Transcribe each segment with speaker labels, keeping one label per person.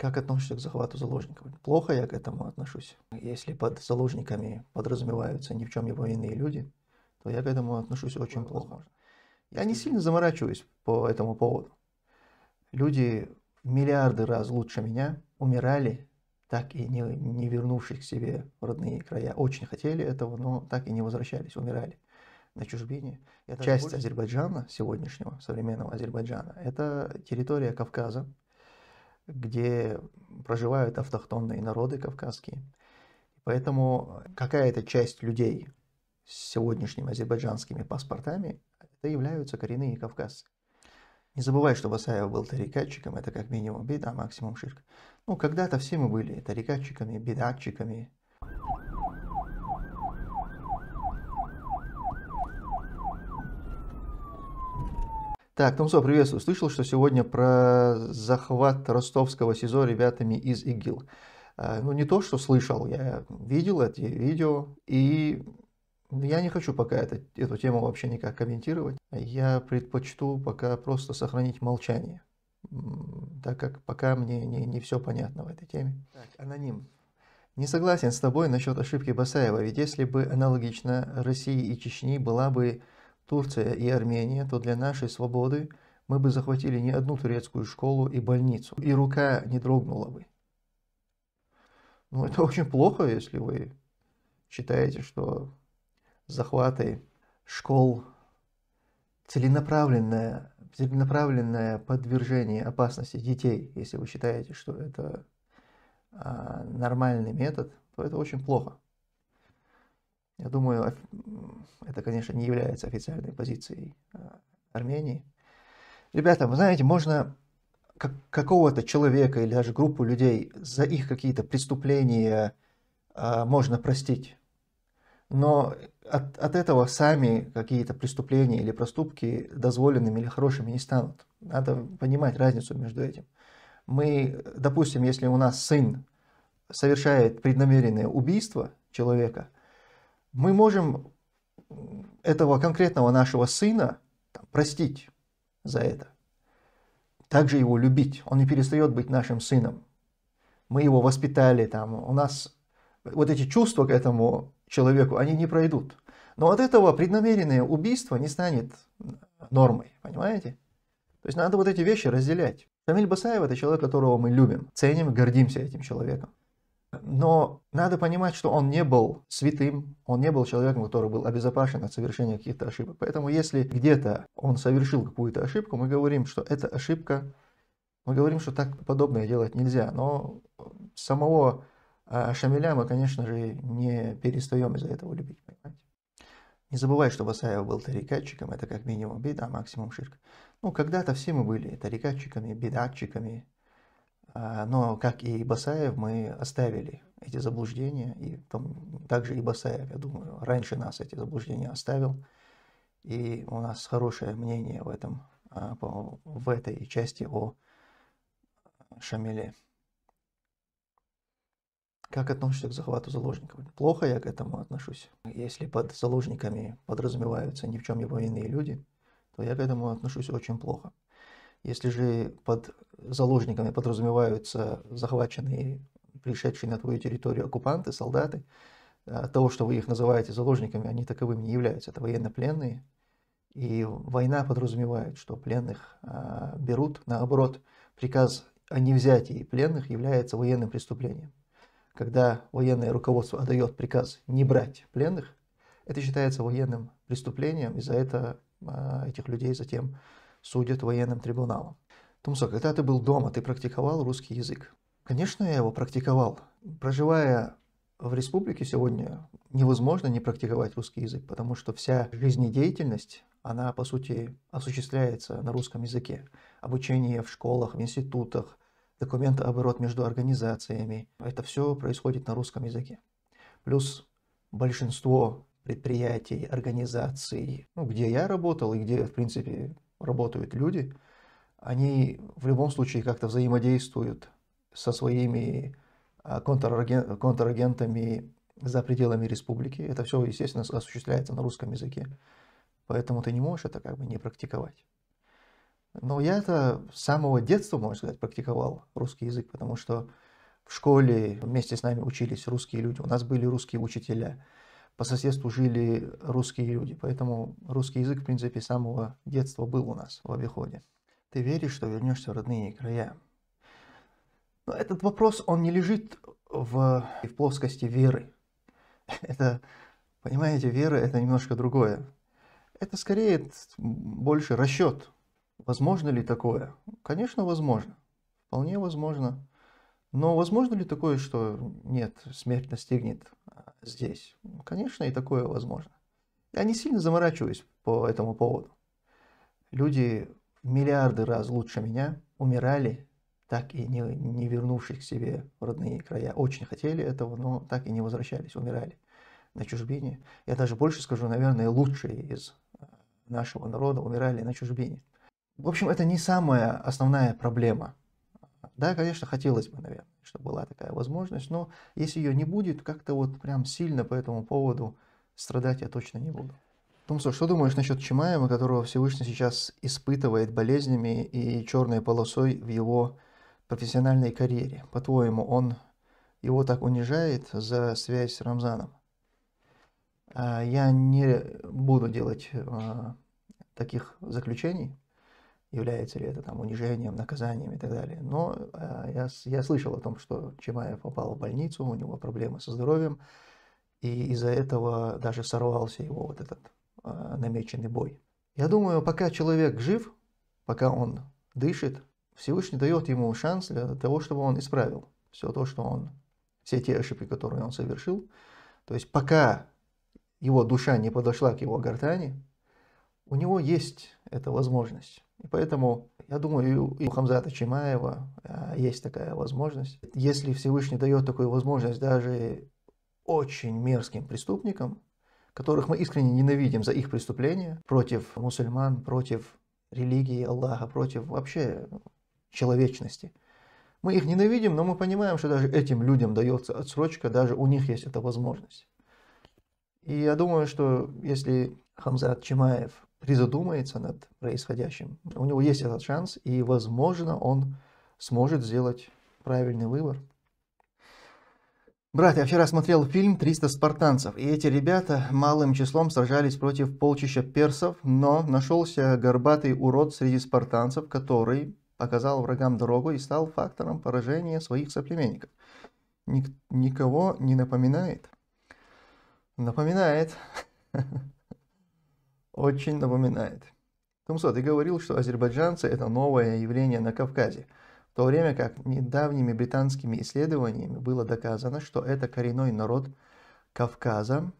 Speaker 1: Как относишься к захвату заложников? Плохо я к этому отношусь. Если под заложниками подразумеваются ни в чем не военные люди, то я к этому отношусь очень плохо. Я не сильно заморачиваюсь по этому поводу. Люди миллиарды раз лучше меня умирали, так и не, не вернувшись к себе в родные края. Очень хотели этого, но так и не возвращались, умирали на чужбине. Это Часть больше... Азербайджана сегодняшнего, современного Азербайджана, это территория Кавказа, где проживают автохтонные народы кавказские. Поэтому какая-то часть людей с сегодняшними азербайджанскими паспортами, это являются коренные кавказцы. Не забывай, что Басаев был тарикатчиком, это как минимум беда, максимум шишка. Ну, когда-то все мы были тарикатчиками, бедатчиками, Так, Томсо, ну приветствую. Слышал, что сегодня про захват ростовского СИЗО ребятами из ИГИЛ. Э, ну, не то, что слышал, я видел эти видео, и ну, я не хочу пока это, эту тему вообще никак комментировать. Я предпочту пока просто сохранить молчание, так как пока мне не, не все понятно в этой теме. Так, аноним. Не согласен с тобой насчет ошибки Басаева, ведь если бы аналогично России и Чечни была бы Турция и Армения, то для нашей свободы мы бы захватили не одну турецкую школу и больницу, и рука не дрогнула бы. Ну, это очень плохо, если вы считаете, что захваты школ целенаправленное, целенаправленное подвержение опасности детей, если вы считаете, что это а, нормальный метод, то это очень плохо. Я думаю, это, конечно, не является официальной позицией а, Армении. Ребята, вы знаете, можно как какого-то человека или даже группу людей за их какие-то преступления а, можно простить. Но от, от этого сами какие-то преступления или проступки дозволенными или хорошими не станут. Надо понимать разницу между этим. Мы, допустим, если у нас сын совершает преднамеренное убийство человека – мы можем этого конкретного нашего сына там, простить за это. Также его любить. Он не перестает быть нашим сыном. Мы его воспитали, там, у нас вот эти чувства к этому человеку, они не пройдут. Но от этого преднамеренное убийство не станет нормой, понимаете? То есть надо вот эти вещи разделять. Шамиль Басаев – это человек, которого мы любим, ценим, гордимся этим человеком. Но надо понимать, что он не был святым, он не был человеком, который был обезопасен от совершения каких-то ошибок. Поэтому если где-то он совершил какую-то ошибку, мы говорим, что это ошибка, мы говорим, что так подобное делать нельзя. Но самого а, Шамиля мы, конечно же, не перестаем из-за этого любить, понимаете? Не забывай, что Васаев был тарикатчиком, это как минимум беда, максимум ширка. Ну, когда-то все мы были тарикатчиками, бедатчиками, а, но, как и Басаев, мы оставили эти заблуждения, и там, также и Басаев, я думаю, раньше нас эти заблуждения оставил, и у нас хорошее мнение в, этом, а, в этой части о Шамиле. Как относишься к захвату заложников? Плохо я к этому отношусь. Если под заложниками подразумеваются ни в чем не повинные люди, то я к этому отношусь очень плохо. Если же под заложниками подразумеваются захваченные, пришедшие на твою территорию оккупанты, солдаты, э, от того, что вы их называете заложниками, они таковыми не являются. Это военнопленные. И война подразумевает, что пленных а, берут. Наоборот, приказ о невзятии пленных является военным преступлением. Когда военное руководство отдает приказ не брать пленных, это считается военным преступлением, и за это а, этих людей затем судят военным трибуналом. Тумсо, когда ты был дома, ты практиковал русский язык? Конечно, я его практиковал. Проживая в республике сегодня, невозможно не практиковать русский язык, потому что вся жизнедеятельность, она, по сути, осуществляется на русском языке. Обучение в школах, в институтах, документооборот между организациями. Это все происходит на русском языке. Плюс большинство предприятий, организаций, ну, где я работал и где, в принципе, работают люди, они в любом случае как-то взаимодействуют со своими а, контраген, контрагентами за пределами республики. Это все, естественно, осуществляется на русском языке. Поэтому ты не можешь это как бы не практиковать. Но я это с самого детства, можно сказать, практиковал русский язык, потому что в школе вместе с нами учились русские люди, у нас были русские учителя – по соседству жили русские люди, поэтому русский язык, в принципе, с самого детства был у нас в обиходе. Ты веришь, что вернешься в родные края? Но этот вопрос, он не лежит в, в плоскости веры. Это, понимаете, вера – это немножко другое. Это скорее больше расчет. Возможно ли такое? Конечно, возможно. Вполне возможно. Но возможно ли такое, что нет, смерть настигнет здесь. Конечно, и такое возможно. Я не сильно заморачиваюсь по этому поводу. Люди миллиарды раз лучше меня умирали, так и не, не вернувшись к себе в родные края. Очень хотели этого, но так и не возвращались, умирали на чужбине. Я даже больше скажу, наверное, лучшие из э, нашего народа умирали на чужбине. В общем, это не самая основная проблема. Да, конечно, хотелось бы, наверное. Чтобы была такая возможность. Но если ее не будет, как-то вот прям сильно по этому поводу страдать я точно не буду. Ну Томсо, что думаешь насчет Чимаева, которого Всевышний сейчас испытывает болезнями и черной полосой в его профессиональной карьере? По-твоему, он его так унижает за связь с Рамзаном? А, я не буду делать а, таких заключений, является ли это там унижением, наказанием и так далее. Но э, я, я слышал о том, что Чимаев попал в больницу, у него проблемы со здоровьем, и из-за этого даже сорвался его вот этот э, намеченный бой. Я думаю, пока человек жив, пока он дышит, Всевышний дает ему шанс для того, чтобы он исправил все то, что он, все те ошибки, которые он совершил. То есть пока его душа не подошла к его гортани, у него есть эта возможность. И поэтому, я думаю, и у Хамзата Чимаева а, есть такая возможность. Если Всевышний дает такую возможность даже очень мерзким преступникам, которых мы искренне ненавидим за их преступления против мусульман, против религии Аллаха, против вообще человечности. Мы их ненавидим, но мы понимаем, что даже этим людям дается отсрочка, даже у них есть эта возможность. И я думаю, что если Хамзат Чимаев призадумается над происходящим. У него есть этот шанс, и, возможно, он сможет сделать правильный выбор. Брат, я вчера смотрел фильм «300 спартанцев», и эти ребята малым числом сражались против полчища персов, но нашелся горбатый урод среди спартанцев, который показал врагам дорогу и стал фактором поражения своих соплеменников. Ник- никого не напоминает? Напоминает. очень напоминает. Тумсо, ты говорил, что азербайджанцы – это новое явление на Кавказе, в то время как недавними британскими исследованиями было доказано, что это коренной народ Кавказа,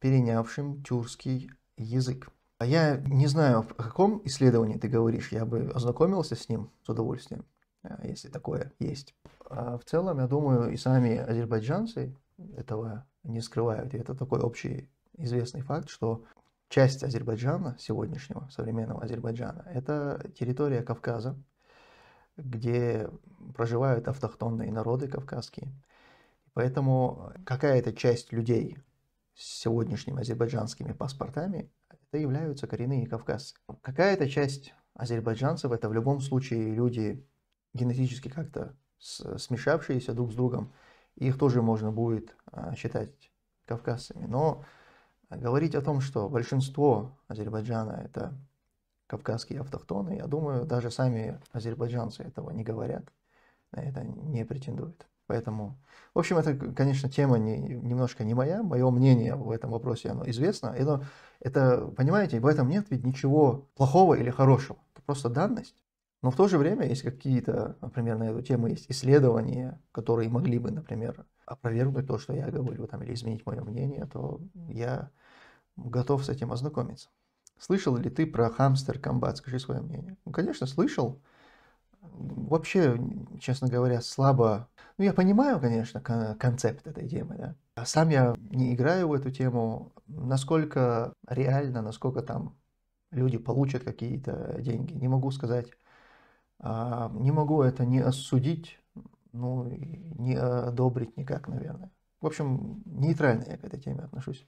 Speaker 1: перенявшим тюркский язык. А я не знаю, о каком исследовании ты говоришь, я бы ознакомился с ним с удовольствием, а, если такое есть. А в целом, я думаю, и сами азербайджанцы этого не скрывают. И это такой общий известный факт, что часть Азербайджана сегодняшнего, современного Азербайджана, это территория Кавказа, где проживают автохтонные народы кавказские. Поэтому какая-то часть людей с сегодняшними азербайджанскими паспортами, это являются коренные кавказцы. Какая-то часть азербайджанцев это в любом случае люди генетически как-то смешавшиеся друг с другом, их тоже можно будет а, считать кавказцами. Но а говорить о том, что большинство Азербайджана это кавказские автохтоны, я думаю, даже сами азербайджанцы этого не говорят, на это не претендуют. Поэтому, в общем, это, конечно, тема не, немножко не моя, мое мнение в этом вопросе, оно известно, и это, понимаете, в этом нет ведь ничего плохого или хорошего, это просто данность. Но в то же время есть какие-то, например, на эту тему есть исследования, которые могли бы, например, опровергнуть то, что я говорю, там, или изменить мое мнение, то я готов с этим ознакомиться. Слышал ли ты про хамстер комбат? Скажи свое мнение. Ну, конечно, слышал. Вообще, честно говоря, слабо. Ну, я понимаю, конечно, концепт этой темы, да. А сам я не играю в эту тему. Насколько реально, насколько там люди получат какие-то деньги, не могу сказать. А, не могу это не осудить, ну, не одобрить никак, наверное. В общем, нейтрально я к этой теме отношусь.